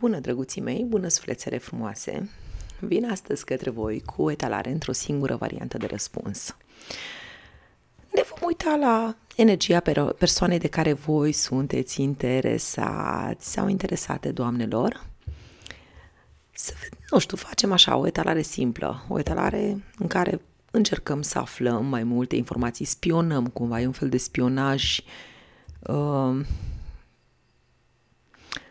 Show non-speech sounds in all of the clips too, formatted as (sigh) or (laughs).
Bună, drăguții mei, bună sufletele frumoase! Vin astăzi către voi cu etalare într-o singură variantă de răspuns. Ne vom uita la energia persoanei de care voi sunteți interesați sau interesate, doamnelor. Să, nu știu, facem așa o etalare simplă, o etalare în care încercăm să aflăm mai multe informații, spionăm cumva, e un fel de spionaj uh,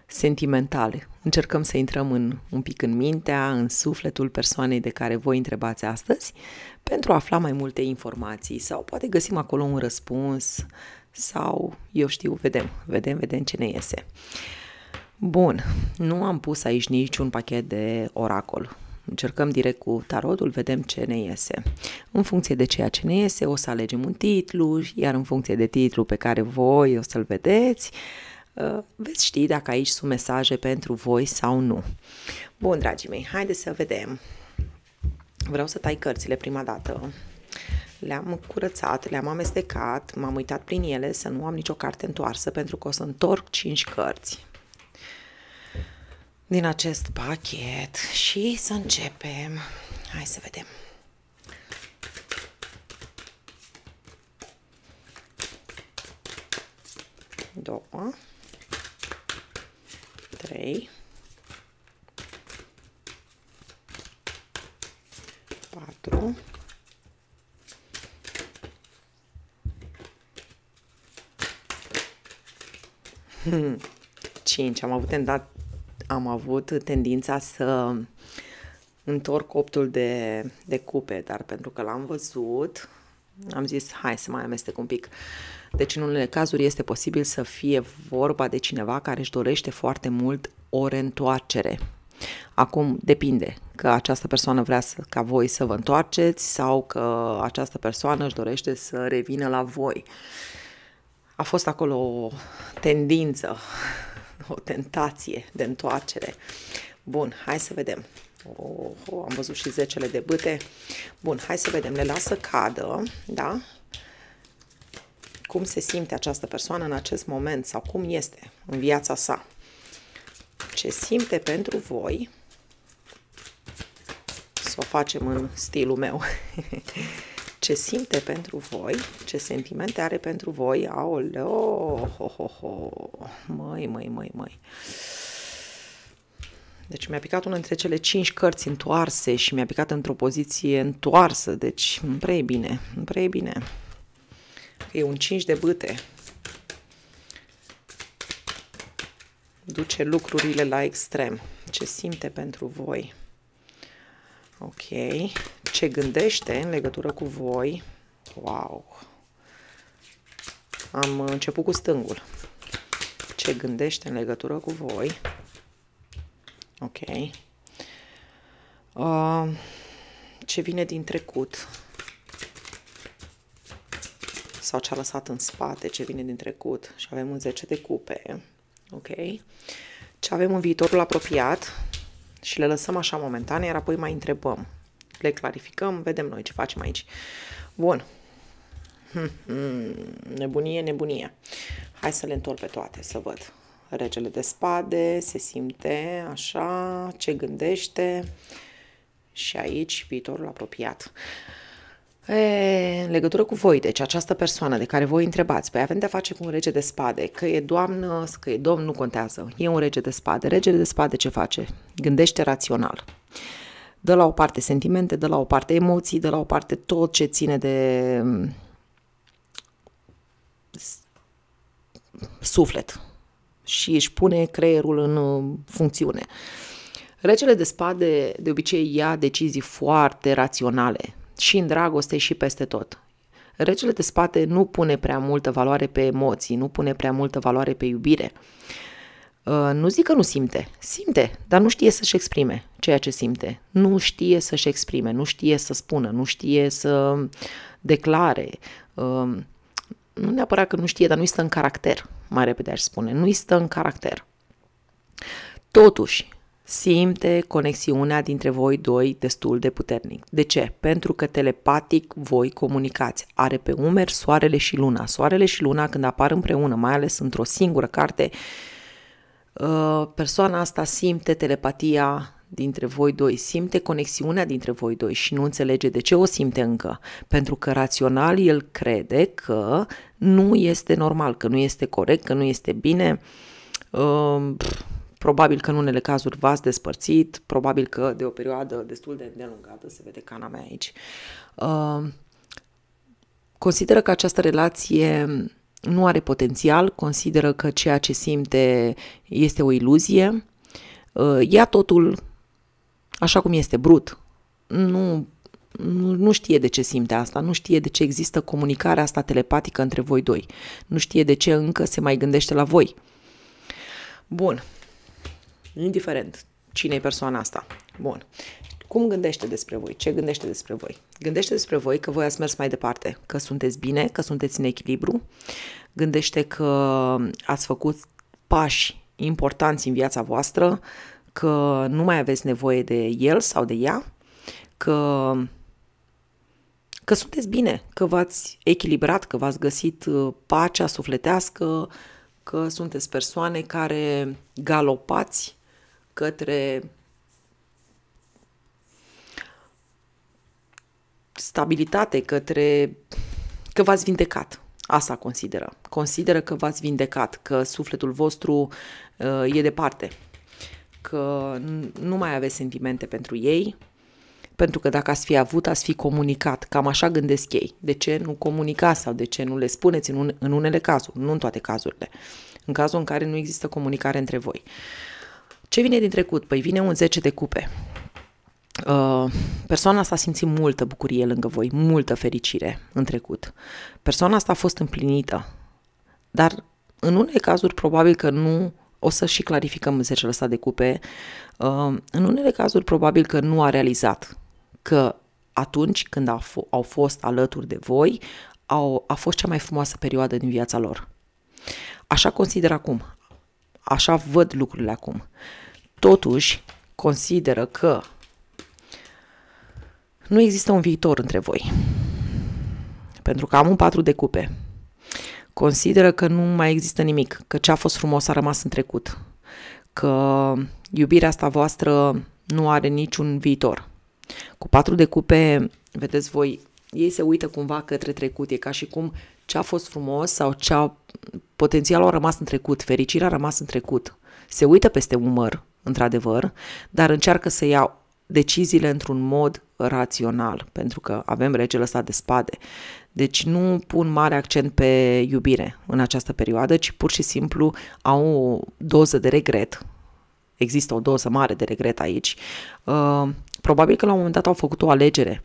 sentimentale Încercăm să intrăm în, un pic în mintea, în sufletul persoanei de care voi întrebați astăzi pentru a afla mai multe informații sau poate găsim acolo un răspuns sau, eu știu, vedem, vedem, vedem ce ne iese. Bun, nu am pus aici niciun pachet de oracol. Încercăm direct cu tarotul, vedem ce ne iese. În funcție de ceea ce ne iese, o să alegem un titlu, iar în funcție de titlu pe care voi o să-l vedeți, uh, Uh, veți ști dacă aici sunt mesaje pentru voi sau nu. Bun, dragii mei, haideți să vedem. Vreau să tai cărțile prima dată. Le-am curățat, le-am amestecat, m-am uitat prin ele să nu am nicio carte întoarsă pentru că o să întorc 5 cărți din acest pachet și să începem. Hai să vedem. Două. 3, 4, 5. Am avut, tendat, am avut tendința să întorc optul de, de cupe, dar pentru că l-am văzut, am zis hai să mai amestec un pic. Uh, deci în unele cazuri este posibil să fie vorba de cineva care își dorește foarte mult o reîntoarcere. Acum depinde că această persoană vrea să, ca voi să vă întoarceți sau că această persoană își dorește să revină la voi. A fost acolo o tendință, o tentație de întoarcere. Bun, hai să vedem. Oh, oh, am văzut și zecele de bâte. Bun, hai să vedem. Le lasă cadă, da? cum se simte această persoană în acest moment sau cum este în viața sa. Ce simte pentru voi, să o facem în stilul meu, (laughs) ce simte pentru voi, ce sentimente are pentru voi, aoleo, ho, ho, ho, măi, măi, măi, măi. Deci mi-a picat una dintre cele cinci cărți întoarse și mi-a picat într-o poziție întoarsă, deci nu prea e bine, nu prea e bine. E un 5 de bâte. Duce lucrurile la extrem. Ce simte pentru voi? Ok. Ce gândește în legătură cu voi? Wow! Am început cu stângul. Ce gândește în legătură cu voi? Ok. Uh, ce vine din trecut? sau ce a lăsat în spate, ce vine din trecut și avem un 10 de cupe, ok? Ce avem în viitorul apropiat și le lăsăm așa momentan, iar apoi mai întrebăm, le clarificăm, vedem noi ce facem aici. Bun. Hmm, nebunie, nebunie. Hai să le întorc pe toate, să văd. Regele de spade, se simte așa, ce gândește și aici viitorul apropiat. E, în legătură cu voi, deci această persoană de care voi întrebați, păi avem de-a face cu un rege de spade, că e doamnă, că e domn, nu contează, e un rege de spade. Regele de spade ce face? Gândește rațional. Dă la o parte sentimente, dă la o parte emoții, dă la o parte tot ce ține de mm, suflet și își pune creierul în uh, funcțiune. Regele de spade de obicei ia decizii foarte raționale, și în dragoste și peste tot. Regele de spate nu pune prea multă valoare pe emoții, nu pune prea multă valoare pe iubire. Uh, nu zic că nu simte, simte, dar nu știe să-și exprime ceea ce simte. Nu știe să-și exprime, nu știe să spună, nu știe să declare. Uh, nu neapărat că nu știe, dar nu-i stă în caracter, mai repede aș spune, nu-i stă în caracter. Totuși, simte conexiunea dintre voi doi destul de puternic. De ce? Pentru că telepatic voi comunicați. Are pe umeri soarele și luna. Soarele și luna când apar împreună, mai ales într-o singură carte, uh, persoana asta simte telepatia dintre voi doi, simte conexiunea dintre voi doi și nu înțelege de ce o simte încă. Pentru că rațional el crede că nu este normal, că nu este corect, că nu este bine. Uh, Probabil că în unele cazuri v-ați despărțit, probabil că de o perioadă destul de îndelungată se vede cana mea aici. Uh, consideră că această relație nu are potențial, consideră că ceea ce simte este o iluzie, uh, ia totul așa cum este, brut, nu, nu, nu știe de ce simte asta, nu știe de ce există comunicarea asta telepatică între voi doi, nu știe de ce încă se mai gândește la voi. Bun, indiferent cine e persoana asta. Bun. Cum gândește despre voi? Ce gândește despre voi? Gândește despre voi că voi ați mers mai departe, că sunteți bine, că sunteți în echilibru. Gândește că ați făcut pași importanți în viața voastră, că nu mai aveți nevoie de el sau de ea, că că sunteți bine, că v-ați echilibrat, că v-ați găsit uh, pacea sufletească, că sunteți persoane care galopați către stabilitate, către că v-ați vindecat. Asta consideră. Consideră că v-ați vindecat, că sufletul vostru uh, e departe, că nu mai aveți sentimente pentru ei, pentru că dacă ați fi avut, ați fi comunicat. Cam așa gândesc ei. De ce nu comunicați sau de ce nu le spuneți în, un, în unele cazuri, nu în toate cazurile. În cazul în care nu există comunicare între voi. Uh, ce vine din trecut? Păi vine un 10 de cupe. Uh, persoana asta a simțit multă bucurie lângă voi, multă fericire în trecut. Persoana asta a fost împlinită, dar în unele cazuri probabil că nu o să și clarificăm 10 ăsta de cupe, uh, în unele cazuri probabil că nu a realizat că atunci când au fost alături de voi, au, a fost cea mai frumoasă perioadă din viața lor. Așa consider acum, așa văd lucrurile acum totuși consideră că nu există un viitor între voi. Pentru că am un patru de cupe. Consideră că nu mai există nimic, că ce a fost frumos a rămas în trecut, că iubirea asta voastră nu are niciun viitor. Cu patru de cupe, vedeți voi, ei se uită cumva către trecut, e ca și cum ce a fost frumos sau ce a, potențialul a rămas în trecut, fericirea a rămas în trecut. Se uită peste umăr, într-adevăr, dar încearcă să ia deciziile într-un mod rațional, pentru că avem regele ăsta de spade. Deci nu pun mare accent pe iubire în această perioadă, ci pur și simplu au o doză de regret. Există o doză mare de regret aici. Uh, probabil că la un moment dat au făcut o alegere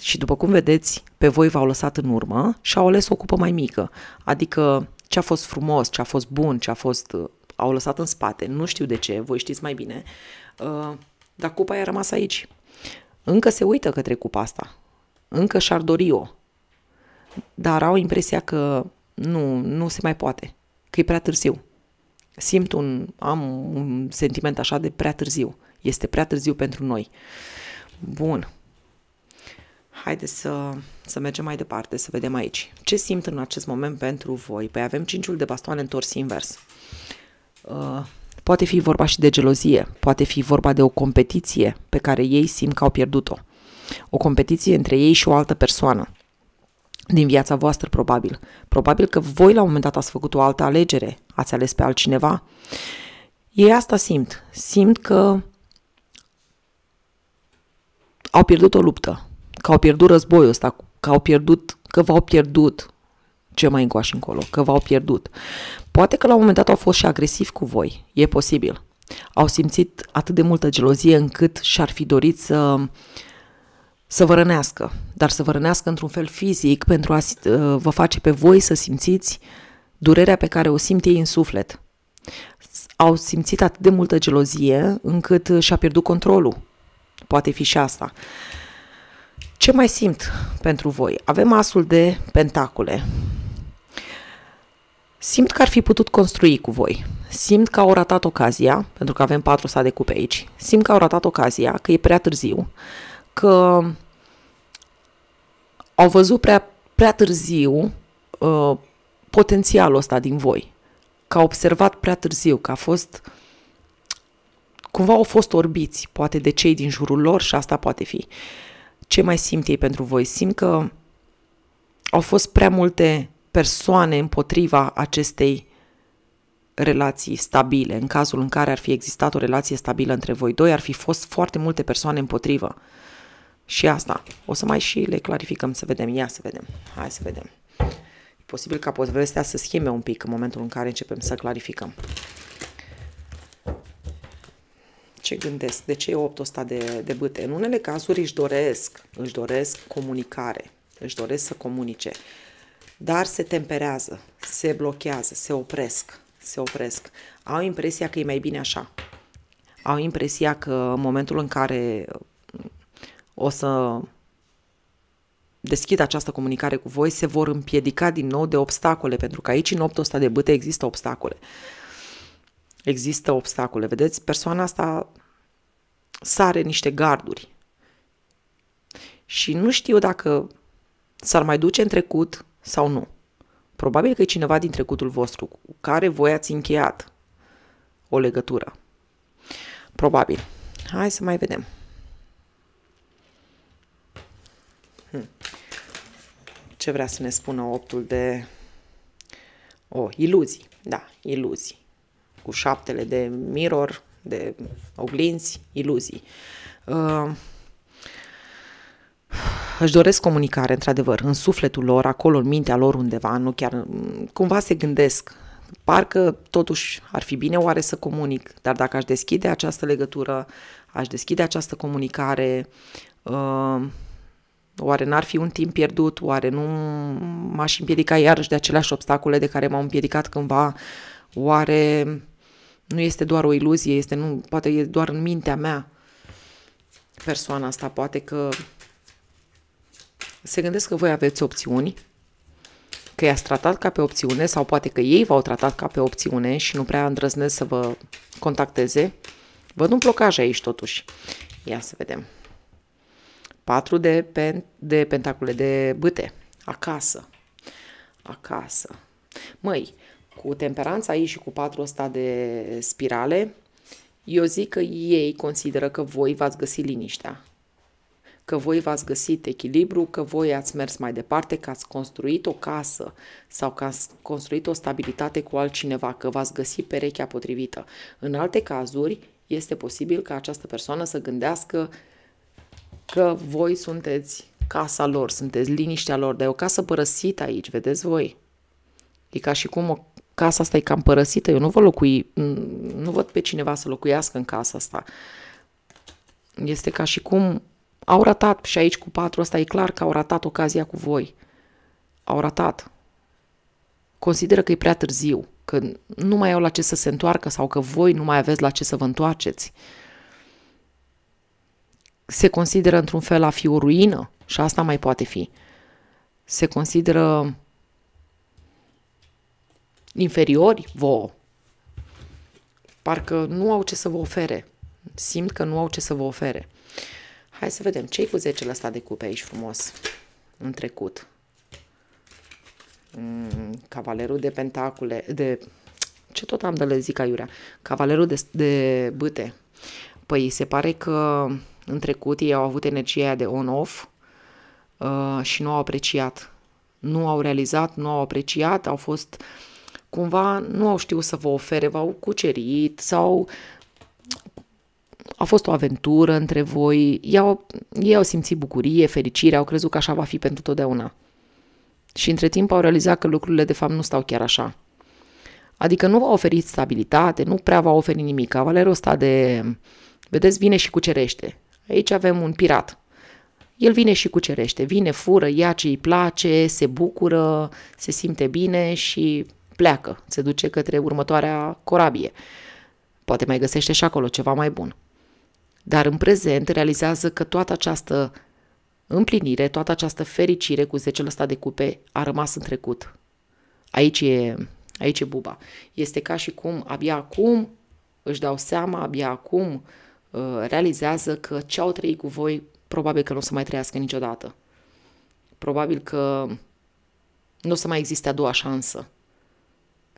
și după cum vedeți, pe voi v-au lăsat în urmă și au ales o cupă mai mică. Adică ce a fost frumos, ce a fost bun, ce a fost uh, au lăsat în spate, nu știu de ce, voi știți mai bine, uh, dar cupa i-a rămas aici. Încă se uită către cupa asta, încă și-ar dori-o, dar au impresia că nu, nu se mai poate, că e prea târziu. Simt un, am un sentiment așa de prea târziu. Este prea târziu pentru noi. Bun. Haideți să, să mergem mai departe, să vedem aici. Ce simt în acest moment pentru voi? Păi avem cinciul de bastoane întors invers. Uh, poate fi vorba și de gelozie, poate fi vorba de o competiție pe care ei simt că au pierdut-o. O competiție între ei și o altă persoană din viața voastră, probabil. Probabil că voi la un moment dat ați făcut o altă alegere, ați ales pe altcineva. Ei asta simt. Simt că au pierdut o luptă, că au pierdut războiul ăsta, că au pierdut, că v-au pierdut, ce mai încoași încolo, că v-au pierdut. Poate că la un moment dat au fost și agresivi cu voi, e posibil. Au simțit atât de multă gelozie încât și-ar fi dorit să, să vă rănească, dar să vă rănească într-un fel fizic pentru a uh, vă face pe voi să simțiți durerea pe care o simt ei în suflet. Au simțit atât de multă gelozie încât și-a pierdut controlul. Poate fi și asta. Ce mai simt pentru voi? Avem asul de pentacule. Simt că ar fi putut construi cu voi. Simt că au ratat ocazia, pentru că avem patru de cupe aici. Simt că au ratat ocazia, că e prea târziu, că au văzut prea, prea târziu uh, potențialul ăsta din voi, că au observat prea târziu, că a fost cumva au fost orbiți, poate de cei din jurul lor și asta poate fi. Ce mai simt ei pentru voi? Simt că au fost prea multe persoane împotriva acestei relații stabile. În cazul în care ar fi existat o relație stabilă între voi doi, ar fi fost foarte multe persoane împotrivă. Și asta. O să mai și le clarificăm, să vedem. Ia să vedem. Hai să vedem. E posibil ca povestea să schimbe un pic în momentul în care începem să clarificăm. Ce gândesc? De ce e 8 ăsta de, de bâte? În unele cazuri își doresc, își doresc comunicare, își doresc să comunice dar se temperează, se blochează, se opresc, se opresc. Au impresia că e mai bine așa. Au impresia că în momentul în care o să deschid această comunicare cu voi, se vor împiedica din nou de obstacole, pentru că aici în optul ăsta de bâte există obstacole. Există obstacole. Vedeți, persoana asta sare niște garduri. Și nu știu dacă s-ar mai duce în trecut sau nu. Probabil că e cineva din trecutul vostru cu care voi ați încheiat o legătură. Probabil. Hai să mai vedem. Hm. Ce vrea să ne spună optul de... O, oh, iluzii. Da, iluzii. Cu șaptele de mirror, de oglinzi, iluzii. Uh, își doresc comunicare, într-adevăr, în sufletul lor, acolo, în mintea lor undeva, nu chiar, cumva se gândesc, parcă totuși ar fi bine oare să comunic, dar dacă aș deschide această legătură, aș deschide această comunicare, uh, oare n-ar fi un timp pierdut, oare nu m-aș împiedica iarăși de aceleași obstacole de care m-au împiedicat cândva, oare nu este doar o iluzie, este nu, poate e doar în mintea mea persoana asta, poate că se gândesc că voi aveți opțiuni, că i-ați tratat ca pe opțiune sau poate că ei v-au tratat ca pe opțiune și nu prea îndrăznesc să vă contacteze. Văd un blocaj aici totuși. Ia să vedem. 4 de, pen, de pentacule de băte. Acasă. Acasă. Măi, cu temperanța aici și cu patru ăsta de spirale, eu zic că ei consideră că voi v-ați găsit liniștea că voi v-ați găsit echilibru, că voi ați mers mai departe, că ați construit o casă sau că ați construit o stabilitate cu altcineva, că v-ați găsit perechea potrivită. În alte cazuri, este posibil ca această persoană să gândească că voi sunteți casa lor, sunteți liniștea lor, dar e o casă părăsită aici, vedeți voi? E ca și cum o casa asta e cam părăsită, eu nu vă locui, nu văd pe cineva să locuiască în casa asta. Este ca și cum au ratat și aici cu patru asta e clar că au ratat ocazia cu voi. Au ratat. Consideră că e prea târziu, că nu mai au la ce să se întoarcă sau că voi nu mai aveți la ce să vă întoarceți. Se consideră într-un fel a fi o ruină și asta mai poate fi. Se consideră inferiori vouă. Parcă nu au ce să vă ofere. Simt că nu au ce să vă ofere. Hai să vedem ce-i cu 10 ăsta de cupe aici frumos în trecut. Mm, Cavalerul de pentacule, de... Ce tot am de le zic aiurea? Cavalerul de, de băte. Păi se pare că în trecut ei au avut energia aia de on-off uh, și nu au apreciat. Nu au realizat, nu au apreciat, au fost cumva, nu au știut să vă ofere, v-au cucerit sau uh, a fost o aventură între voi, ei au, ei au simțit bucurie, fericire, au crezut că așa va fi pentru totdeauna. Și între timp au realizat că lucrurile de fapt nu stau chiar așa. Adică nu v-a oferit stabilitate, nu prea v-a oferit nimic. Cavalerul ăsta de, vedeți, vine și cucerește. Aici avem un pirat. El vine și cucerește, vine, fură, ia ce îi place, se bucură, se simte bine și pleacă, se duce către următoarea corabie. Poate mai găsește și acolo ceva mai bun. Dar în prezent realizează că toată această împlinire, toată această fericire cu zecele ăsta de cupe a rămas în trecut. Aici e, aici e buba. Este ca și cum abia acum își dau seama, abia acum uh, realizează că ce au trăit cu voi probabil că nu o să mai trăiască niciodată. Probabil că nu o să mai existe a doua șansă.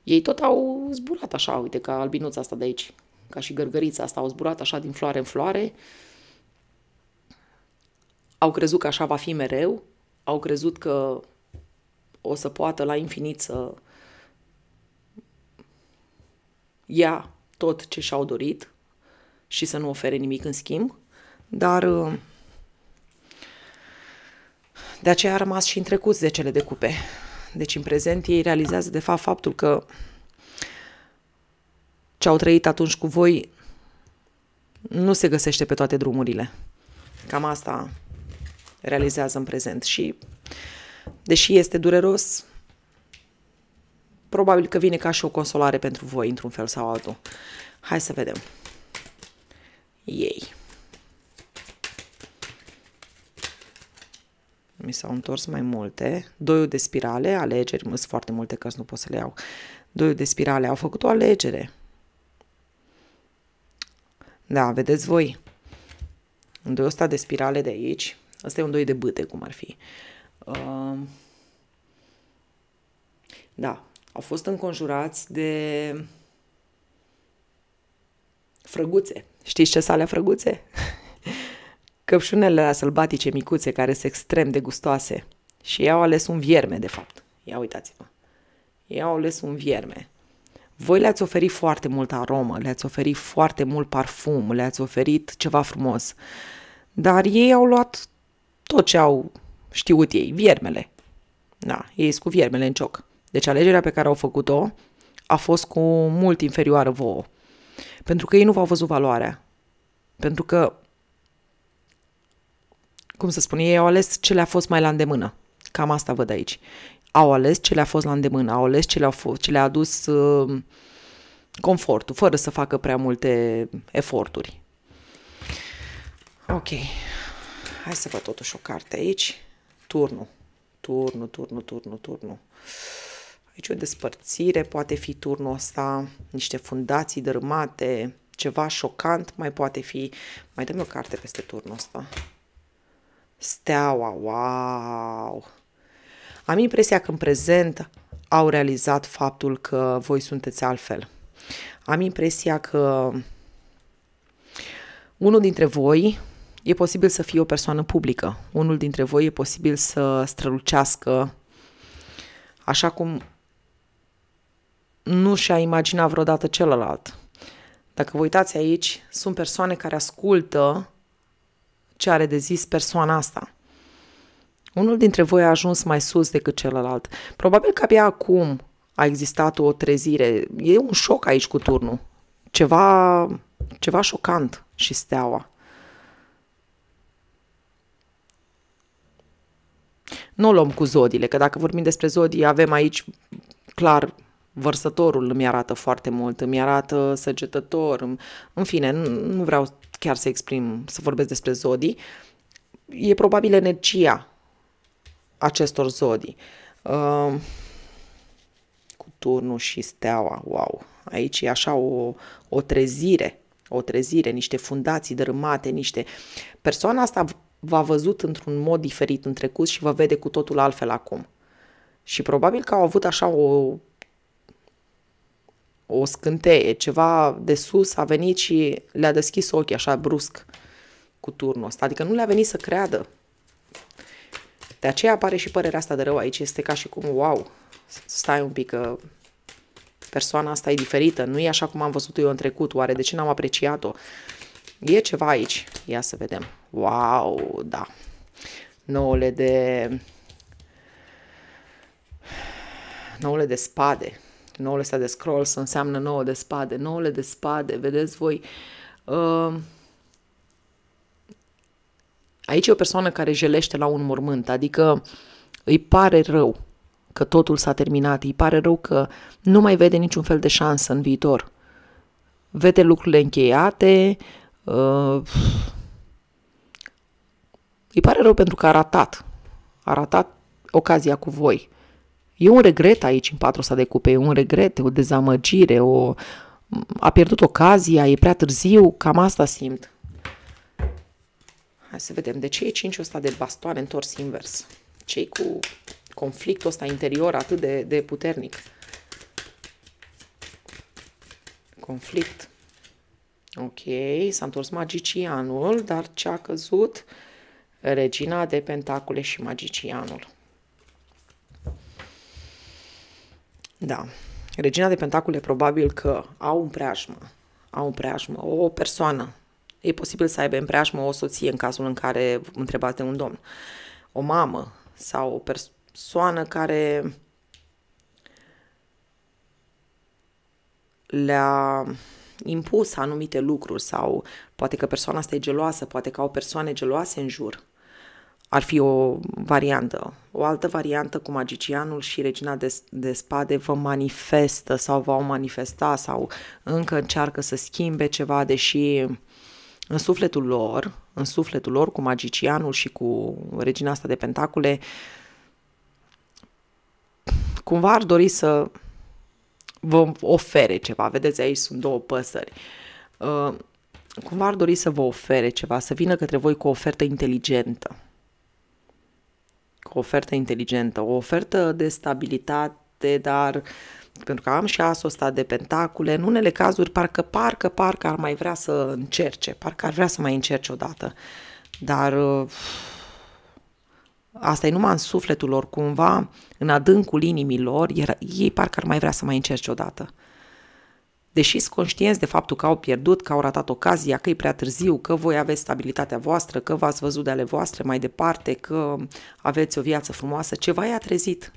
Ei tot au zburat așa, uite, ca albinuța asta de aici ca și gărgărița asta, au zburat așa din floare în floare, au crezut că așa va fi mereu, au crezut că o să poată la infinit să ia tot ce și-au dorit și să nu ofere nimic în schimb, dar uh, de aceea a rămas și în de cele de cupe. Deci în prezent ei realizează de fapt faptul că ce au trăit atunci cu voi nu se găsește pe toate drumurile. Cam asta realizează în prezent și deși este dureros, probabil că vine ca și o consolare pentru voi într-un fel sau altul. Hai să vedem. Ei. Mi s-au întors mai multe. Doiul de spirale, alegeri, sunt foarte multe cărți, nu pot să le iau. Doiul de spirale, au făcut o alegere. Da, vedeți voi. doi ăsta de spirale de aici. Asta e un doi de bâte, cum ar fi. Uh, da, au fost înconjurați de frăguțe. Știți ce sale frăguțe? (laughs) Căpșunele la sălbatice micuțe care sunt extrem de gustoase. Și ei au ales un vierme, de fapt. Ia uitați-vă. Ei au ales un vierme voi le-ați oferit foarte mult aromă, le-ați oferit foarte mult parfum, le-ați oferit ceva frumos, dar ei au luat tot ce au știut ei, viermele. Da, ei cu viermele în cioc. Deci alegerea pe care au făcut-o a fost cu mult inferioară vouă. Pentru că ei nu v-au văzut valoarea. Pentru că, cum să spun, ei au ales ce le-a fost mai la îndemână. Cam asta văd aici au ales ce le-a fost la îndemână, au ales ce le-a, f- ce le-a adus uh, confortul, fără să facă prea multe eforturi. Ok, hai să văd totuși o carte aici. Turnul, turnul, turnul, turnul, turnul. Aici o despărțire, poate fi turnul ăsta, niște fundații dărâmate, ceva șocant, mai poate fi... Mai dăm o carte peste turnul ăsta. Steaua, wow! Am impresia că în prezent au realizat faptul că voi sunteți altfel. Am impresia că unul dintre voi e posibil să fie o persoană publică, unul dintre voi e posibil să strălucească așa cum nu și-a imaginat vreodată celălalt. Dacă vă uitați aici, sunt persoane care ascultă ce are de zis persoana asta. Unul dintre voi a ajuns mai sus decât celălalt. Probabil că abia acum a existat o trezire. E un șoc aici cu turnul. Ceva, ceva șocant și steaua. Nu o luăm cu zodiile, că dacă vorbim despre zodii, avem aici clar vărsătorul îmi arată foarte mult, îmi arată săgetător, îmi... în fine, nu, nu vreau chiar să exprim, să vorbesc despre zodii, e probabil energia acestor zodii. Ehm, cu turnul și steaua, wow! Aici e așa o, o trezire, o trezire, niște fundații dărâmate, niște... Persoana asta v-a văzut într-un mod diferit în trecut și vă vede cu totul altfel acum. Și probabil că au avut așa o o scânteie, ceva de sus a venit și le-a deschis ochii așa brusc cu turnul ăsta. Adică nu le-a venit să creadă de aceea apare și părerea asta de rău aici. Este ca și cum, wow, stai un pic că persoana asta e diferită, nu e așa cum am văzut eu în trecut, oare de ce n-am apreciat-o? E ceva aici, ia să vedem. Wow, da. Nouăle de... Nouăle de spade. Nouăle astea de scrolls înseamnă nouă de spade. Nouăle de spade, vedeți voi... Uh, Aici e o persoană care jelește la un mormânt, adică îi pare rău că totul s-a terminat, îi pare rău că nu mai vede niciun fel de șansă în viitor. Vede lucrurile încheiate, uh, îi pare rău pentru că a ratat, a ratat ocazia cu voi. E un regret aici în patru de cupe, e un regret, o dezamăgire, o... a pierdut ocazia, e prea târziu, cam asta simt. Hai să vedem. De ce e cinciul ăsta de bastoane întors invers? Cei cu conflictul ăsta interior atât de, de puternic? Conflict. Ok, s-a întors magicianul, dar ce a căzut? Regina de pentacule și magicianul. Da. Regina de pentacule probabil că au un preajmă. Au un preajmă. O persoană e posibil să aibă în preajmă o soție în cazul în care întrebați de un domn, o mamă sau o persoană care le-a impus anumite lucruri sau poate că persoana asta e geloasă, poate că au persoane geloase în jur. Ar fi o variantă. O altă variantă cu magicianul și regina de, de spade vă manifestă sau v-au manifesta sau încă încearcă să schimbe ceva, deși în sufletul lor, în sufletul lor cu magicianul și cu regina asta de pentacule, cumva ar dori să vă ofere ceva. Vedeți, aici sunt două păsări. Uh, cumva ar dori să vă ofere ceva, să vină către voi cu o ofertă inteligentă. Cu o ofertă inteligentă, o ofertă de stabilitate, dar uh, pentru că am și asul ăsta de pentacule, în unele cazuri parcă, parcă, parcă ar mai vrea să încerce, parcă ar vrea să mai încerce odată. Dar uh, asta e numai în sufletul lor, cumva, în adâncul inimii lor, era, ei parcă ar mai vrea să mai încerce odată. Deși sunt conștienți de faptul că au pierdut, că au ratat ocazia, că e prea târziu, că voi aveți stabilitatea voastră, că v-ați văzut de ale voastre mai departe, că aveți o viață frumoasă, ceva i-a trezit.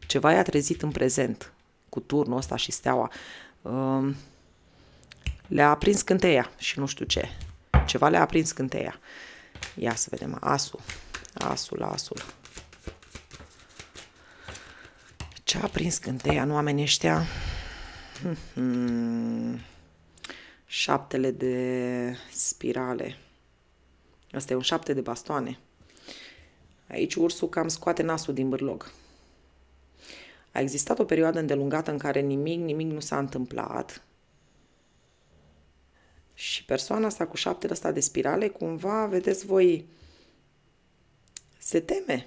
Ceva i-a trezit în prezent cu turnul ăsta și steaua, ehm, le-a aprins cânteia și nu știu ce. Ceva le-a aprins cânteia. Ia să vedem, asul, asul, asul. Ce a aprins cânteia Nu oamenii ăștia? Hmm. Șaptele de spirale. Asta e un șapte de bastoane. Aici ursul cam scoate nasul din bârlog. A existat o perioadă îndelungată în care nimic, nimic nu s-a întâmplat și persoana asta cu șaptele ăsta de spirale, cumva, vedeți voi, se teme.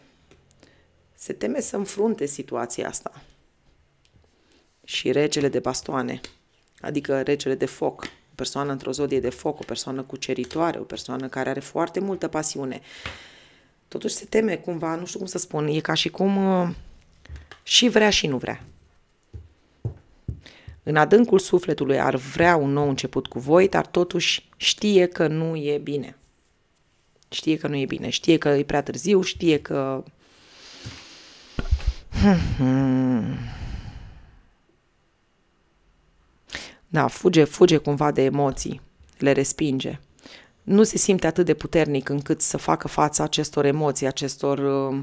Se teme să înfrunte situația asta. Și regele de bastoane, adică regele de foc, o persoană într-o zodie de foc, o persoană cuceritoare, o persoană care are foarte multă pasiune. Totuși se teme cumva, nu știu cum să spun, e ca și cum uh, și vrea și nu vrea. În adâncul sufletului ar vrea un nou început cu voi, dar totuși știe că nu e bine. Știe că nu e bine, știe că e prea târziu, știe că... Da, fuge, fuge cumva de emoții, le respinge. Nu se simte atât de puternic încât să facă fața acestor emoții, acestor uh,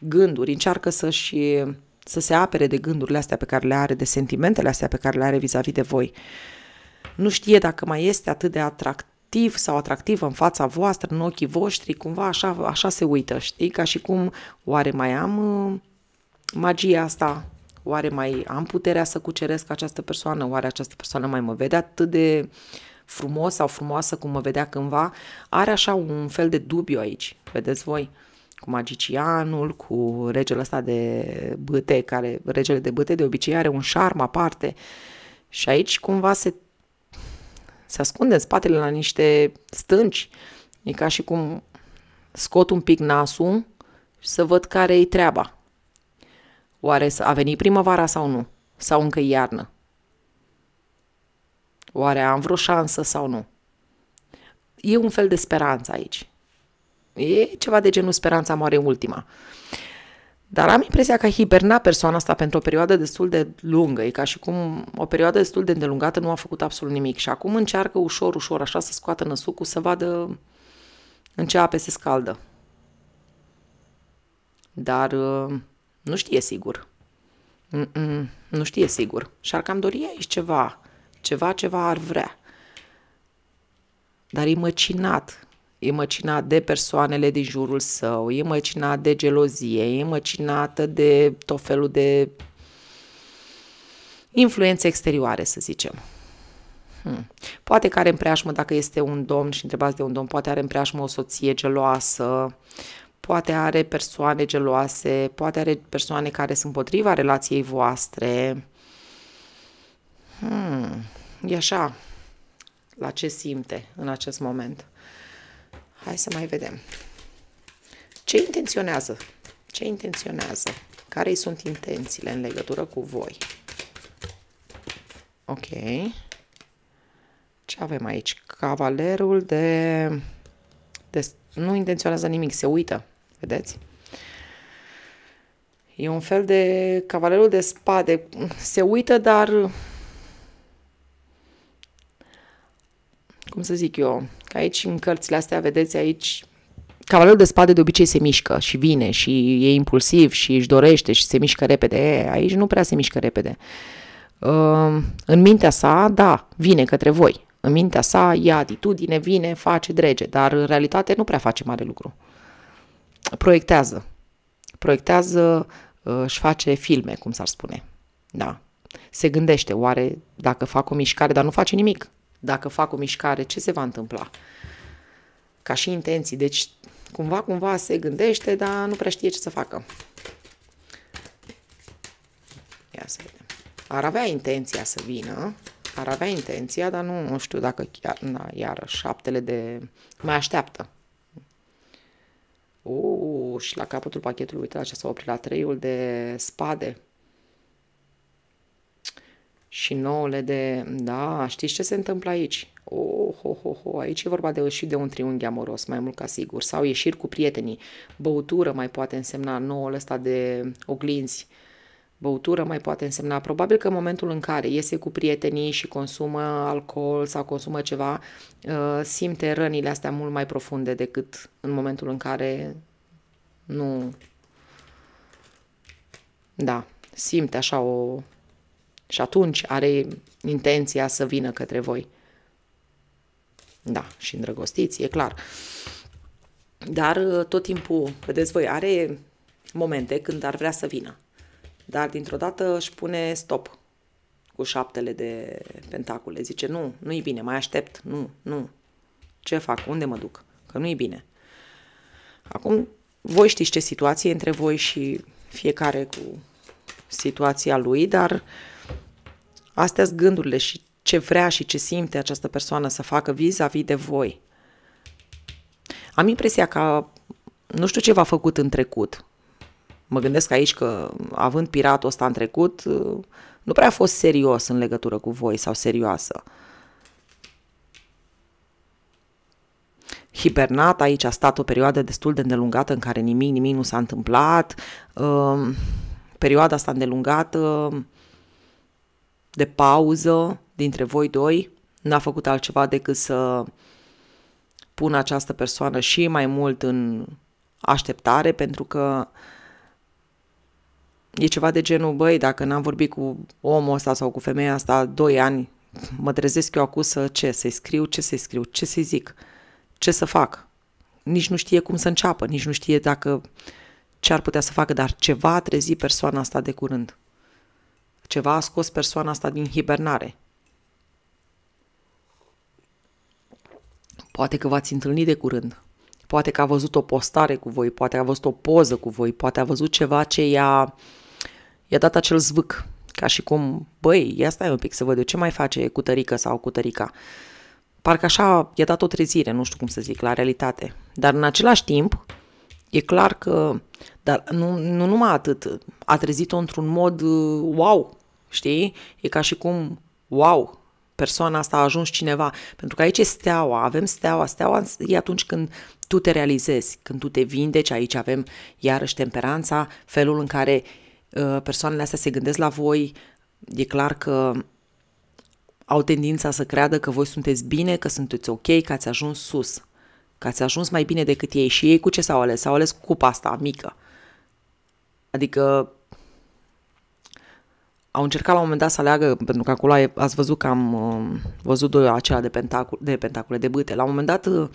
gânduri, încearcă să-și să se apere de gândurile astea pe care le are, de sentimentele astea pe care le are vis-a-vis de voi. Nu știe dacă mai este atât de atractiv sau atractiv în fața voastră, în ochii voștri, cumva așa, așa se uită, știi? Ca și cum, oare mai am uh, magia asta? Oare mai am puterea să cuceresc această persoană? Oare această persoană mai mă vede atât de frumos sau frumoasă cum mă vedea cândva? Are așa un fel de dubiu aici, vedeți voi? cu magicianul, cu regele ăsta de băte, care regele de băte de obicei are un șarm aparte și aici cumva se, se ascunde în spatele la niște stânci. E ca și cum scot un pic nasul și să văd care e treaba. Oare a venit primăvara sau nu? Sau încă iarnă? Oare am vreo șansă sau nu? E un fel de speranță aici. E ceva de genul speranța moare ultima. Dar am impresia că hiberna persoana asta pentru o perioadă destul de lungă, e ca și cum o perioadă destul de îndelungată nu a făcut absolut nimic și acum încearcă ușor, ușor, așa să scoată năsucul, să vadă în ce ape se scaldă. Dar uh, nu știe sigur. Mm-mm, nu știe sigur. Și ar cam dori aici ceva, ceva, ceva ar vrea. Dar e măcinat, e măcinat de persoanele din jurul său, e măcinat de gelozie, e măcinată de tot felul de influențe exterioare, să zicem. Hmm. Poate că are în preajmă, dacă este un domn și întrebați de un domn, poate are în preajmă o soție geloasă, poate are persoane geloase, poate are persoane care sunt potriva relației voastre. Hmm. E așa la ce simte în acest moment. Hai să mai vedem. Ce intenționează? Ce intenționează? Care sunt intențiile în legătură cu voi? Ok. Ce avem aici? Cavalerul de... de... Nu intenționează nimic, se uită. Vedeți? E un fel de cavalerul de spade. Se uită, dar... Cum să zic eu? Că aici, în cărțile astea, vedeți aici, cavalerul de spade de obicei se mișcă și vine și e impulsiv și își dorește și se mișcă repede. E, aici nu prea se mișcă repede. Ehm, în mintea sa, da, vine către voi. În mintea sa ia atitudine, vine, face, drege, dar în realitate nu prea face mare lucru. Proiectează. Proiectează, își ă, face filme, cum s-ar spune. Da. Se gândește, oare dacă fac o mișcare, dar nu face nimic dacă fac o mișcare, ce se va întâmpla? Ca și intenții, deci cumva, cumva se gândește, dar nu prea știe ce să facă. Ia să vedem. Ar avea intenția să vină, ar avea intenția, dar nu, nu știu dacă chiar, na, iar șaptele de... mai așteaptă. Uuu, și la capătul pachetului, uite, așa s-a oprit la treiul de spade și nouăle de, da, știți ce se întâmplă aici? Oh, ho, ho, ho, aici e vorba de și de un triunghi amoros, mai mult ca sigur, sau ieșiri cu prietenii, băutură mai poate însemna nouăle ăsta de oglinzi, băutură mai poate însemna, probabil că în momentul în care iese cu prietenii și consumă alcool sau consumă ceva, ă, simte rănile astea mult mai profunde decât în momentul în care nu... Da, simte așa o, și atunci are intenția să vină către voi. Da, și îndrăgostiți, e clar. Dar uh, tot timpul, vedeți voi, are momente când ar vrea să vină. Dar dintr-o dată își pune stop cu șaptele de pentacule. Zice, nu, nu-i bine, mai aștept, nu, nu. Ce fac, unde mă duc? Că nu-i bine. Acum, voi știți ce situație între voi și fiecare cu situația lui, dar uh, Astea sunt gândurile și ce vrea și ce simte această persoană să facă vis-a-vis de voi. Am impresia că nu știu ce v-a făcut în trecut. Mă gândesc aici că, având piratul ăsta în trecut, nu prea a fost serios în legătură cu voi sau serioasă. hibernat aici, a stat o perioadă destul de îndelungată în care nimic, nimic nu s-a întâmplat. Ehm, perioada asta îndelungată de pauză dintre voi doi n-a făcut altceva decât să pun această persoană și mai mult în așteptare, pentru că e ceva de genul, băi, dacă n-am vorbit cu omul ăsta sau cu femeia asta 2 ani, mă trezesc eu acum să ce, să-i scriu, ce să-i scriu, ce să-i zic, ce să fac. Nici nu știe cum să înceapă, nici nu știe dacă ce ar putea să facă, dar ceva a trezit persoana asta de curând. Ceva a scos persoana asta din hibernare. Poate că v-ați întâlnit de curând. Poate că a văzut o postare cu voi, poate a văzut o poză cu voi, poate a văzut ceva ce i-a, i-a dat acel zvâc. Ca și cum, băi, ia stai un pic să văd eu ce mai face cu tărică sau cu tărica. Parcă așa i-a dat o trezire, nu știu cum să zic, la realitate. Dar în același timp, e clar că, dar nu, nu numai atât, a trezit-o într-un mod uh, wow, știi? E ca și cum, wow, persoana asta a ajuns cineva. Pentru că aici e steaua, avem steaua. Steaua e atunci când tu te realizezi, când tu te vindeci, aici avem iarăși temperanța, felul în care uh, persoanele astea se gândesc la voi, e clar că au tendința să creadă că voi sunteți bine, că sunteți ok, că ați ajuns sus, că ați ajuns mai bine decât ei și ei cu ce s-au ales? S-au ales cu cupa asta mică. Adică au încercat la un moment dat să aleagă, pentru că acolo ați văzut că am um, văzut doi acela de, pentacul, de pentacule, de bâte. La un moment dat uh,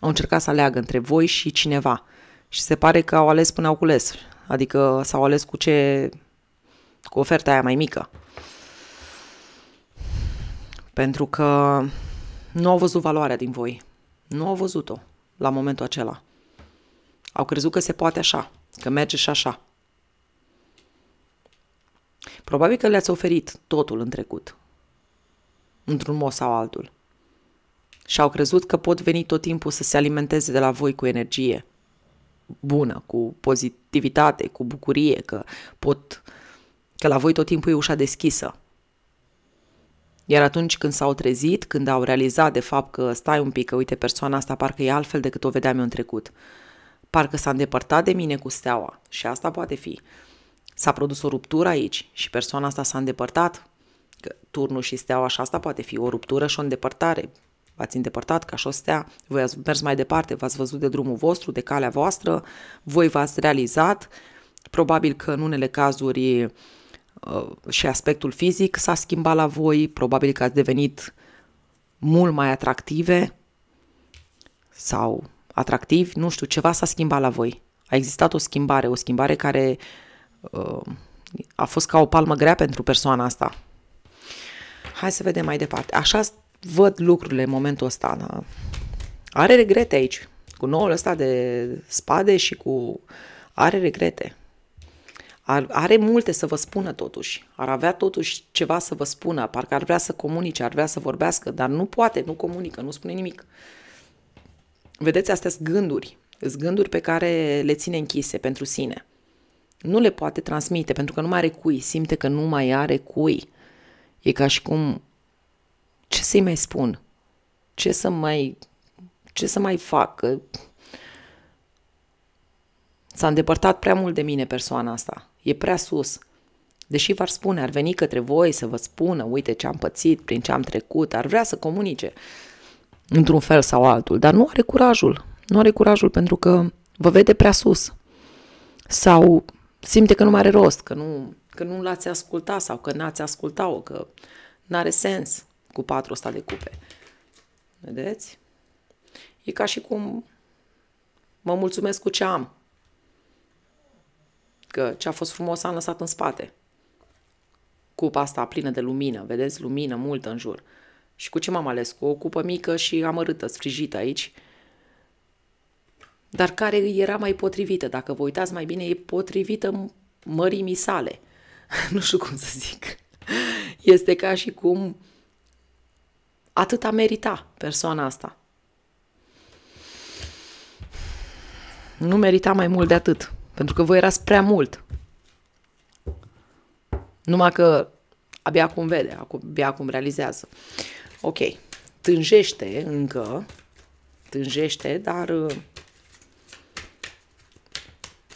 au încercat să aleagă între voi și cineva. Și se pare că au ales până au cules. Adică s-au ales cu ce... cu oferta aia mai mică. Pentru că nu au văzut valoarea din voi. Nu au văzut-o la momentul acela. Au crezut că se poate așa, că merge și așa. Probabil că le-ați oferit totul în trecut, într-un mod sau altul. Și au crezut că pot veni tot timpul să se alimenteze de la voi cu energie bună, cu pozitivitate, cu bucurie, că pot că la voi tot timpul e ușa deschisă. Iar atunci când s-au trezit, când au realizat de fapt că stai un pic, că uite persoana asta parcă e altfel decât o vedeam eu în trecut, parcă s-a îndepărtat de mine cu steaua și asta poate fi s-a produs o ruptură aici și persoana asta s-a îndepărtat. Că turnul și steaua așa asta poate fi o ruptură și o îndepărtare. V-ați îndepărtat ca și o stea, voi ați mers mai departe, v-ați văzut de drumul vostru, de calea voastră, voi v-ați realizat. Probabil că în unele cazuri uh, și aspectul fizic s-a schimbat la voi, probabil că ați devenit mult mai atractive sau atractivi, nu știu, ceva s-a schimbat la voi. A existat o schimbare, o schimbare care uh, a fost ca o palmă grea pentru persoana asta. Hai să vedem mai departe. Așa văd lucrurile în momentul ăsta. Da? Are regrete aici. Cu noul ăsta de spade și cu... Are regrete. Ar, are multe să vă spună totuși. Ar avea totuși ceva să vă spună. Parcă ar vrea să comunice, ar vrea să vorbească, dar nu poate, nu comunică, nu spune nimic. Vedeți, astea sunt gânduri. Sunt gânduri pe care le ține închise pentru sine nu le poate transmite pentru că nu mai are cui, simte că nu mai are cui. E ca și cum, ce să-i mai spun? Ce să mai, ce să mai fac? Că s-a îndepărtat prea mult de mine persoana asta, e prea sus. Deși v-ar spune, ar veni către voi să vă spună, uite ce am pățit, prin ce am trecut, ar vrea să comunice într-un fel sau altul, dar nu are curajul. Nu are curajul pentru că vă vede prea sus. Sau simte că nu mai are rost, că nu, că nu l-ați asculta sau că n-ați asculta-o, că n-are sens cu patru ăsta de cupe. Vedeți? E ca și cum mă mulțumesc cu ce am. Că ce a fost frumos am lăsat în spate. Cupa asta plină de lumină, vedeți? Lumină multă în jur. Și cu ce m-am ales? Cu o cupă mică și amărâtă, sfrijită aici, dar care îi era mai potrivită. Dacă vă uitați mai bine, e potrivită mărimii sale. (laughs) nu știu cum să zic. Este ca și cum a merita persoana asta. Nu merita mai mult de atât, pentru că voi erați prea mult. Numai că abia acum vede, abia acum realizează. Ok, tânjește încă, tânjește, dar uh,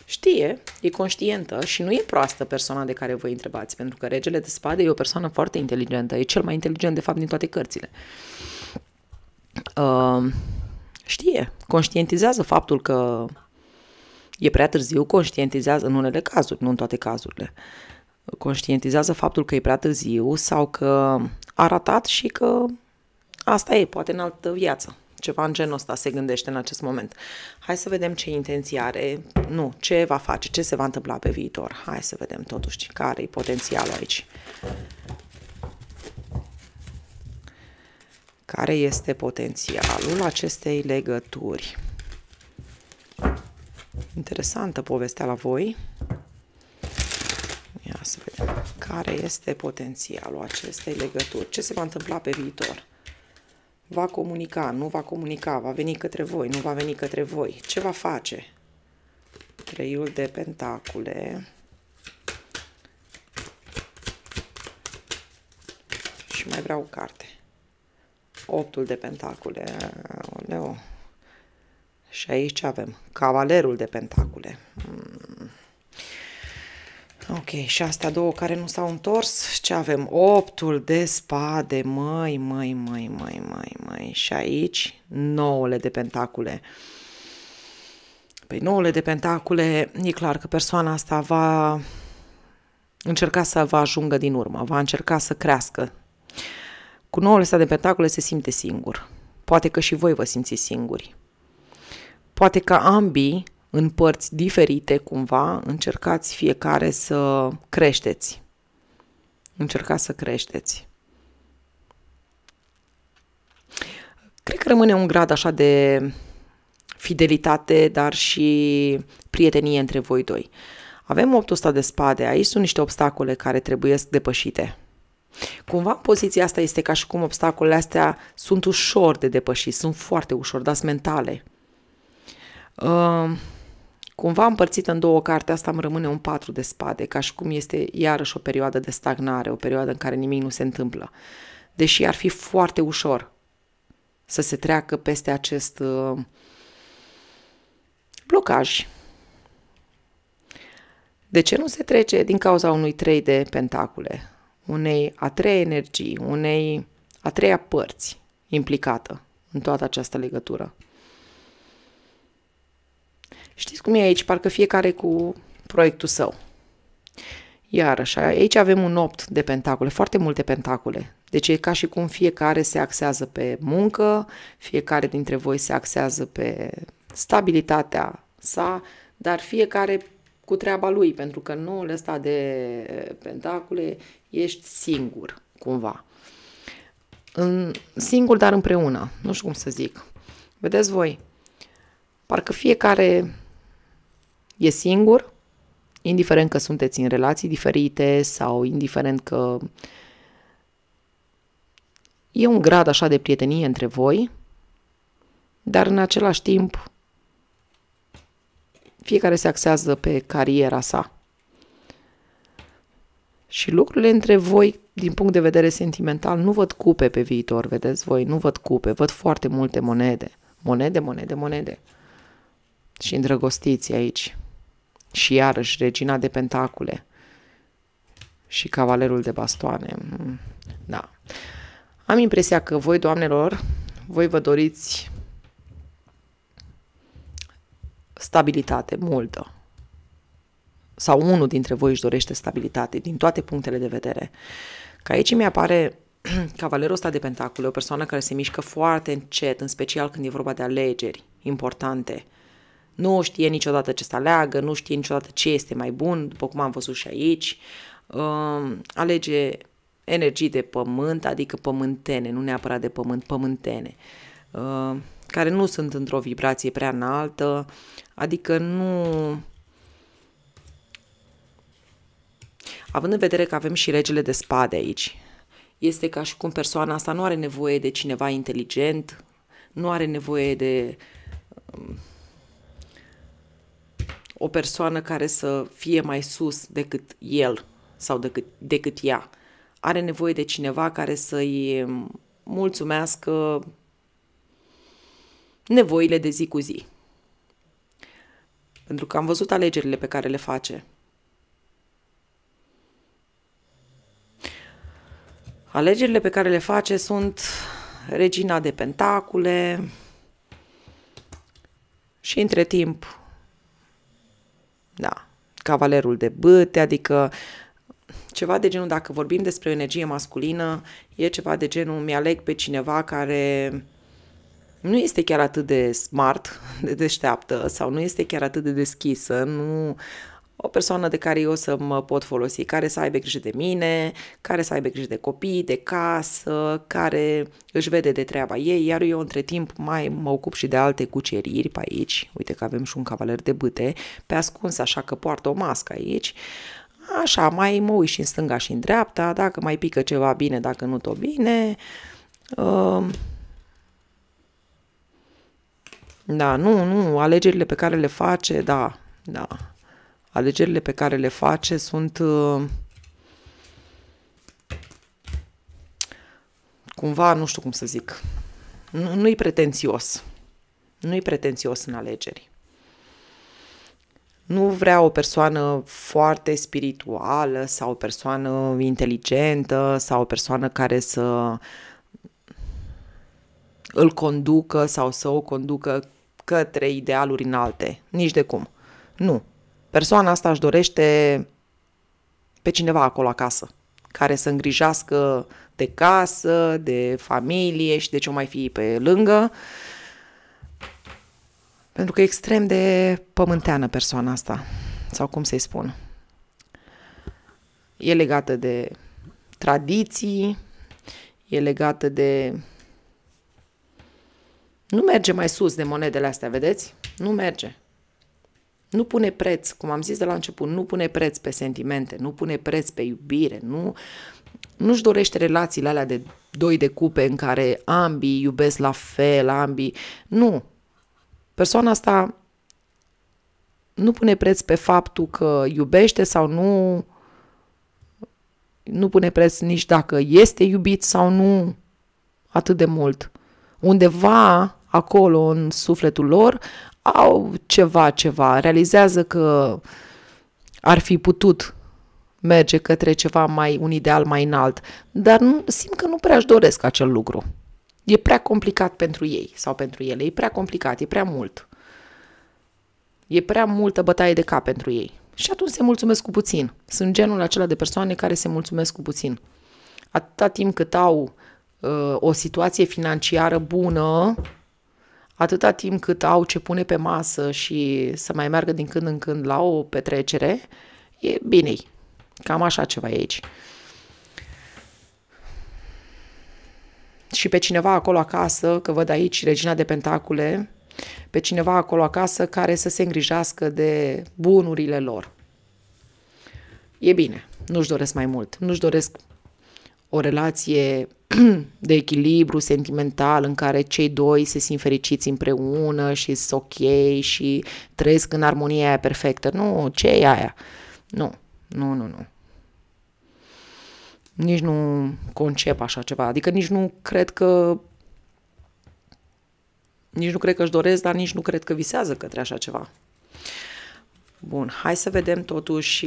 Știe, e conștientă și nu e proastă persoana de care vă întrebați, pentru că regele de spade e o persoană foarte inteligentă, e cel mai inteligent de fapt din toate cărțile. Uh, știe, conștientizează faptul că e prea târziu, conștientizează în unele cazuri, nu în toate cazurile. Conștientizează faptul că e prea târziu sau că a ratat și că asta e, poate în altă viață ceva în genul ăsta se gândește în acest moment. Hai să vedem ce intenție are, nu, ce va face, ce se va întâmpla pe viitor. Hai să vedem totuși care e potențialul aici. Care este potențialul acestei legături? Interesantă povestea la voi. Ia să vedem. Care este potențialul acestei legături? Ce se va întâmpla pe viitor? va comunica, nu va comunica, va veni către voi, nu va veni către voi. Ce va face? Treiul de pentacule. Și mai vreau o carte. Optul de pentacule. Oleu. Și aici avem cavalerul de pentacule. Hmm. Ok, și astea două care nu s-au întors, ce avem? Optul de spade, măi, măi, măi, măi, măi, măi. Și aici, nouăle de pentacule. Păi nouăle de pentacule, e clar că persoana asta va încerca să vă ajungă din urmă, va încerca să crească. Cu nouăle astea de pentacule se simte singur. Poate că și voi vă simțiți singuri. Poate că ambii în părți diferite cumva, încercați fiecare să creșteți. Încercați să creșteți. Cred că rămâne un grad așa de fidelitate, dar și prietenie între voi doi. Avem 8 ăsta de spade, aici sunt niște obstacole care trebuie depășite. Cumva poziția asta este ca și cum obstacolele astea sunt ușor de depășit, sunt foarte ușor, dar sunt mentale. Uh, cumva împărțită în două carte, asta îmi rămâne un patru de spade, ca și cum este iarăși o perioadă de stagnare, o perioadă în care nimic nu se întâmplă. Deși ar fi foarte ușor să se treacă peste acest uh, blocaj. De ce nu se trece? Din cauza unui trei de pentacule, unei a trei energii, unei a treia părți implicată în toată această legătură. Știți cum e aici? Parcă fiecare cu proiectul său. Iar așa. aici avem un 8 de pentacole, foarte multe pentacole. Deci e ca și cum fiecare se axează pe muncă, fiecare dintre voi se axează pe stabilitatea sa, dar fiecare cu treaba lui, pentru că nu noul ăsta de pentacule ești singur, cumva. În, singur, dar împreună, nu știu cum să zic. Vedeți voi, parcă fiecare e singur, indiferent că sunteți în relații diferite sau indiferent că e un grad așa de prietenie între voi, dar în același timp fiecare se axează pe cariera sa. Și lucrurile între voi, din punct de vedere sentimental, nu văd cupe pe viitor, vedeți voi, nu văd cupe, văd foarte multe monede. Monede, monede, monede. Și îndrăgostiți aici. Și iarăși regina de pentacule și cavalerul de bastoane. Mm, da. Am impresia că voi, doamnelor, voi vă doriți stabilitate multă. Sau unul dintre voi își dorește stabilitate din toate punctele de vedere. Că aici mi apare (clears throat) cavalerul ăsta de pentacule, o persoană care se mișcă foarte încet, în special când e vorba de alegeri importante, uh, nu știe niciodată ce să aleagă, nu știe niciodată ce este mai bun, după cum am văzut și aici. Uh, alege energii de pământ, adică pământene, nu neapărat de pământ, pământene, uh, care nu sunt într-o vibrație prea înaltă, adică nu... Având în vedere că avem și regele de spade aici, este ca și cum persoana asta nu are nevoie de cineva inteligent, nu are nevoie de... Uh, o persoană care să fie mai sus decât el sau decât, decât ea. Are nevoie de cineva care să-i mulțumească nevoile de zi cu zi. Pentru că am văzut alegerile pe care le face. Alegerile pe care le face sunt regina de pentacule și între timp da, cavalerul de bâte, adică ceva de genul, dacă vorbim despre energie masculină, e ceva de genul, mi-aleg pe cineva care nu este chiar atât de smart, de deșteaptă sau nu este chiar atât de deschisă, nu o persoană de care eu să mă pot folosi, care să aibă grijă de mine, care să aibă grijă de copii, de casă, care își vede de treaba ei, iar eu între timp mai mă ocup și de alte cuceriri pe aici, uite că avem și un cavaler de bâte, pe ascuns așa că poartă o mască aici, așa, mai mă uit și în stânga și în dreapta, dacă mai pică ceva bine, dacă nu tot bine, uh, da, nu, nu, alegerile pe care le face, da, da alegerile pe care le face sunt uh, cumva, nu știu cum să zic, nu-i pretențios. Nu-i pretențios în alegeri. Nu vrea o persoană foarte spirituală sau o persoană inteligentă sau o persoană care să îl conducă sau să o conducă către idealuri înalte. Nici de cum. Nu. Persoana asta își dorește pe cineva acolo acasă, care să îngrijească de casă, de familie și de ce o mai fi pe lângă. Pentru că e extrem de pământeană persoana asta, sau cum să-i spun. E legată de tradiții, e legată de... Nu merge mai sus de monedele astea, vedeți? Nu merge. Nu pune preț, cum am zis de la început, nu pune preț pe sentimente, nu pune preț pe iubire, nu, nu-și dorește relațiile alea de doi de cupe în care ambii iubesc la fel, ambii... Nu. Persoana asta nu pune preț pe faptul că iubește sau nu, nu pune preț nici dacă este iubit sau nu atât de mult. Undeva acolo în sufletul lor au ceva, ceva, realizează că ar fi putut merge către ceva mai, un ideal mai înalt, dar nu, simt că nu prea își doresc acel lucru. E prea complicat pentru ei sau pentru ele, e prea complicat, e prea mult. E prea multă bătaie de cap pentru ei. Și atunci se mulțumesc cu puțin. Sunt genul acela de persoane care se mulțumesc cu puțin. Atâta timp cât au uh, o situație financiară bună, atâta timp cât au ce pune pe masă și să mai meargă din când în când la o petrecere, e bine Cam așa ceva e aici. Și pe cineva acolo acasă, că văd aici Regina de Pentacule, pe cineva acolo acasă care să se îngrijească de bunurile lor. E bine, nu-și doresc mai mult, nu-și doresc o relație (clears throat) de echilibru sentimental în care cei doi se simt fericiți împreună și sunt ok și trăiesc în armonia aia perfectă. Nu, ce e aia? Nu, nu, nu, nu. Nici nu concep așa ceva. Adică nici nu cred că nici nu cred că își doresc, dar nici nu cred că visează către așa ceva. Bun, hai să vedem totuși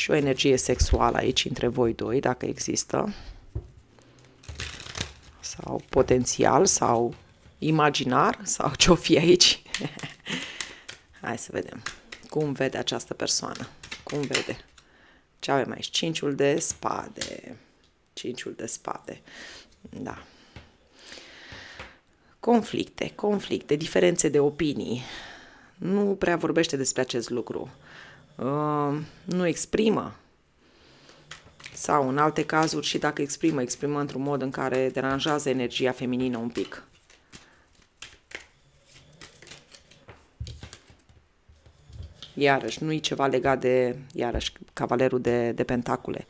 și o energie sexuală aici între voi doi, dacă există, sau potențial, sau imaginar, sau ce-o fi aici. (laughs) Hai să vedem cum vede această persoană, cum vede. Ce avem aici? Cinciul de spade. Cinciul de spade. Da. Conflicte, conflicte, diferențe de opinii. Nu prea vorbește despre acest lucru. Uh, Ehm, nu exprimă sau în alte cazuri și dacă exprimă, exprimă într-un mod în care deranjează energia feminină un pic. Iarăși, nu e ceva legat de, iarăși, cavalerul de, de pentacule.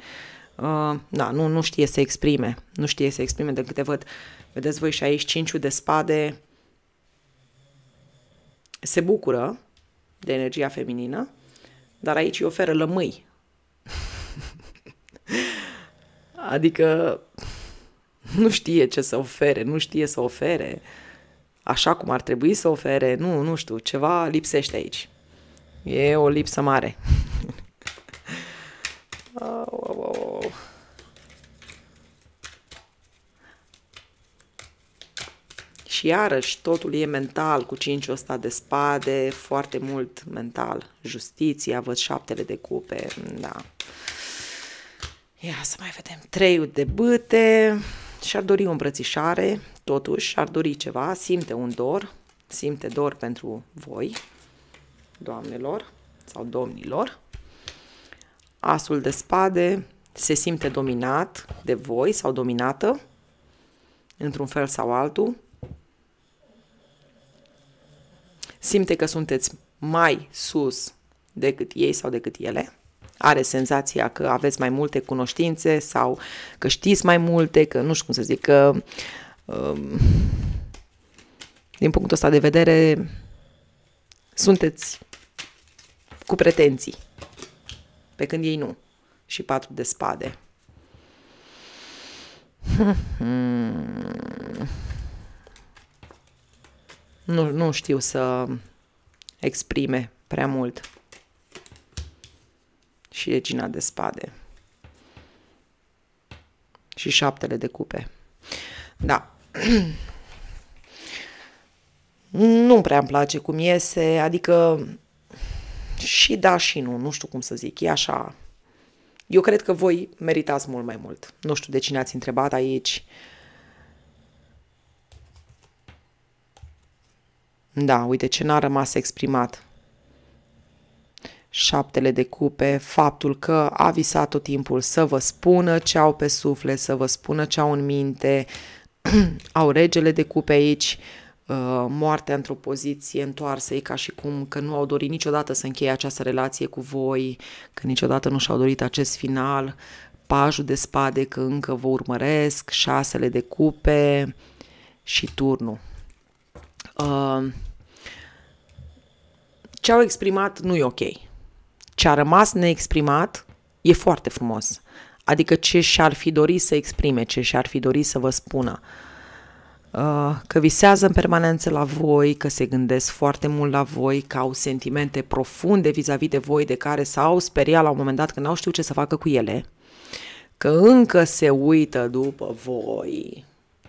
Uh, da, nu, nu știe să exprime, nu știe să exprime, de câte văd, vedeți voi și aici, cinciul de spade se bucură de energia feminină, dar aici îi oferă lămâi. adică nu știe ce să ofere, nu știe să ofere așa cum ar trebui să ofere, nu, nu știu, ceva lipsește aici. E o lipsă mare. și iarăși totul e mental, cu cinciul ăsta de spade, foarte mult mental. Justiția, văd șaptele de cupe, da. Ia să mai vedem. Treiul de bâte, și-ar dori o îmbrățișare, totuși, ar dori ceva, simte un dor, simte dor pentru voi, doamnelor sau domnilor. Asul de spade se simte dominat de voi sau dominată, într-un fel sau altul. simte că sunteți mai sus decât ei sau decât ele, are senzația că aveți mai multe cunoștințe sau că știți mai multe, că nu știu cum să zic, că um, din punctul ăsta de vedere sunteți cu pretenții, pe când ei nu. Și patru de spade. (laughs) Hmm nu, nu știu să exprime prea mult. Și regina de spade. Și șaptele de cupe. Da. (clears throat) nu prea îmi place cum iese, adică și da și nu, nu știu cum să zic, e așa. Eu cred că voi meritați mult mai mult. Nu știu de cine ați întrebat aici. Uh, Da, uite ce n-a rămas exprimat. Șaptele de cupe, faptul că a visat tot timpul să vă spună ce au pe suflet, să vă spună ce au în minte, (clears throat) au regele de cupe aici, uh, moartea într-o poziție întoarsă, e ca și cum că nu au dorit niciodată să încheie această relație cu voi, că niciodată nu și-au dorit acest final, pajul de spade că încă vă urmăresc, șasele de cupe și turnul. Uh, ce au exprimat nu e ok. Ce a rămas neexprimat e foarte frumos. Adică ce și-ar fi dorit să exprime, ce și-ar fi dorit să vă spună. Uh, că visează în permanență la voi, că se gândesc foarte mult la voi, că au sentimente profunde vis-a-vis de voi, de care s-au speriat la un moment dat că n-au știut ce să facă cu ele, că încă se uită după voi,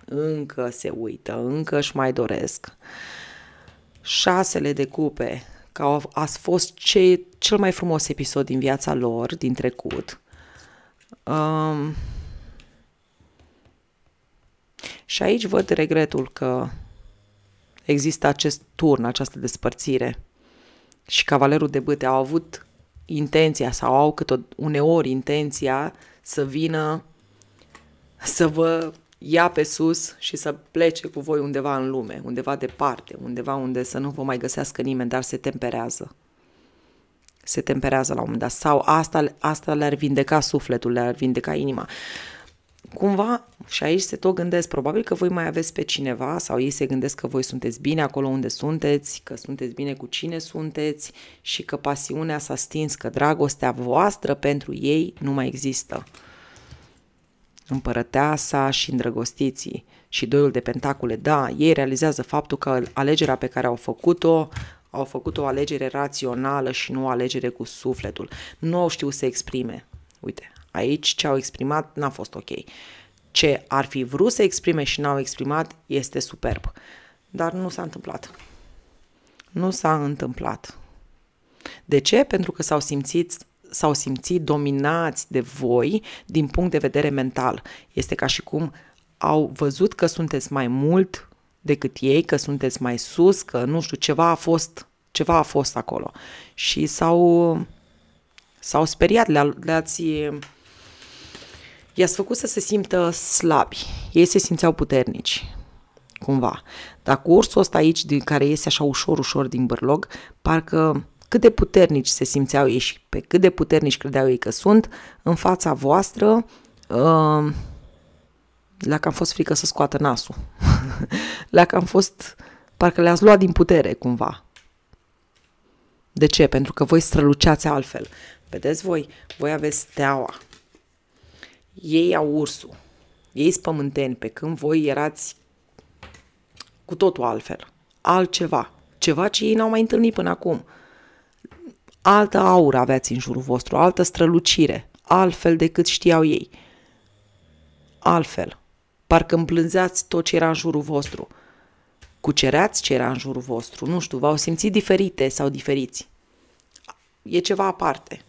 încă se uită, încă își mai doresc. Șasele de cupe că a fost ce, cel mai frumos episod din viața lor, din trecut. Um, și aici văd regretul că există acest turn, această despărțire. Și cavalerul de băte au avut intenția sau au câte uneori intenția să vină să vă ia pe sus și să plece cu voi undeva în lume, undeva departe, undeva unde să nu vă mai găsească nimeni, dar se temperează. Se temperează la un moment dat. Sau asta, asta le-ar vindeca sufletul, le-ar vindeca inima. Cumva, și aici se tot gândesc, probabil că voi mai aveți pe cineva sau ei se gândesc că voi sunteți bine acolo unde sunteți, că sunteți bine cu cine sunteți și că pasiunea s-a stins, că dragostea voastră pentru ei nu mai există. Împărăteasa și îndrăgostiții și doiul de pentacule, da, ei realizează faptul că alegerea pe care au făcut-o au făcut o alegere rațională și nu o alegere cu sufletul. Nu au știut să exprime. Uite, aici ce au exprimat n-a fost ok. Ce ar fi vrut să exprime și n-au exprimat este superb. Dar nu s-a întâmplat. Nu s-a întâmplat. De ce? Pentru că s-au simțit s-au simțit dominați de voi din punct de vedere mental. Este ca și cum au văzut că sunteți mai mult decât ei, că sunteți mai sus, că nu știu, ceva a fost, ceva a fost acolo. Și s-au, s-au speriat, le-a, le-ați i-ați făcut să se simtă slabi. Ei se simțeau puternici, cumva. Dar cursul ăsta aici, din care iese așa ușor, ușor din bărlog, parcă cât de puternici se simțeau ei și pe cât de puternici credeau ei că sunt în fața voastră, la uh, că am fost frică să scoată nasul, la (laughs) că am fost, parcă le-ați luat din putere cumva. De ce? Pentru că voi străluceați altfel. Vedeți voi? Voi aveți steaua. Ei au ursul. Ei sunt pământeni, pe când voi erați cu totul altfel. Altceva. Ceva ce ei n-au mai întâlnit până acum altă aură aveați în jurul vostru, altă strălucire, altfel decât știau ei. Altfel, parcă îmblânzeați tot ce era în jurul vostru. Cucereați ce era în jurul vostru, nu știu, v-au simțit diferite sau diferiți. E ceva aparte.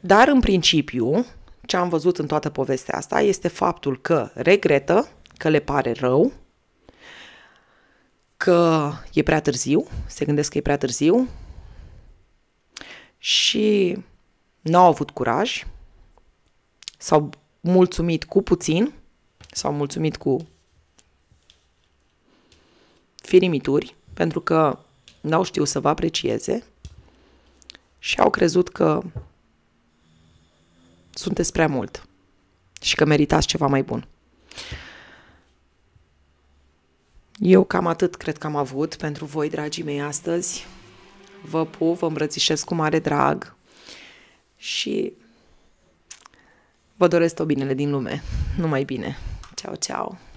Dar, în principiu, ce am văzut în toată povestea asta este faptul că regretă, că le pare rău, că e prea târziu, se gândesc că e prea târziu, și n-au avut curaj, s-au mulțumit cu puțin, s-au mulțumit cu firimituri, pentru că n-au știut să vă aprecieze și au crezut că sunteți prea mult și că meritați ceva mai bun. Eu cam atât cred că am avut pentru voi, dragii mei, astăzi vă pup, vă îmbrățișez cu mare drag și vă doresc tot binele din lume. Numai bine! Ceau, ceau!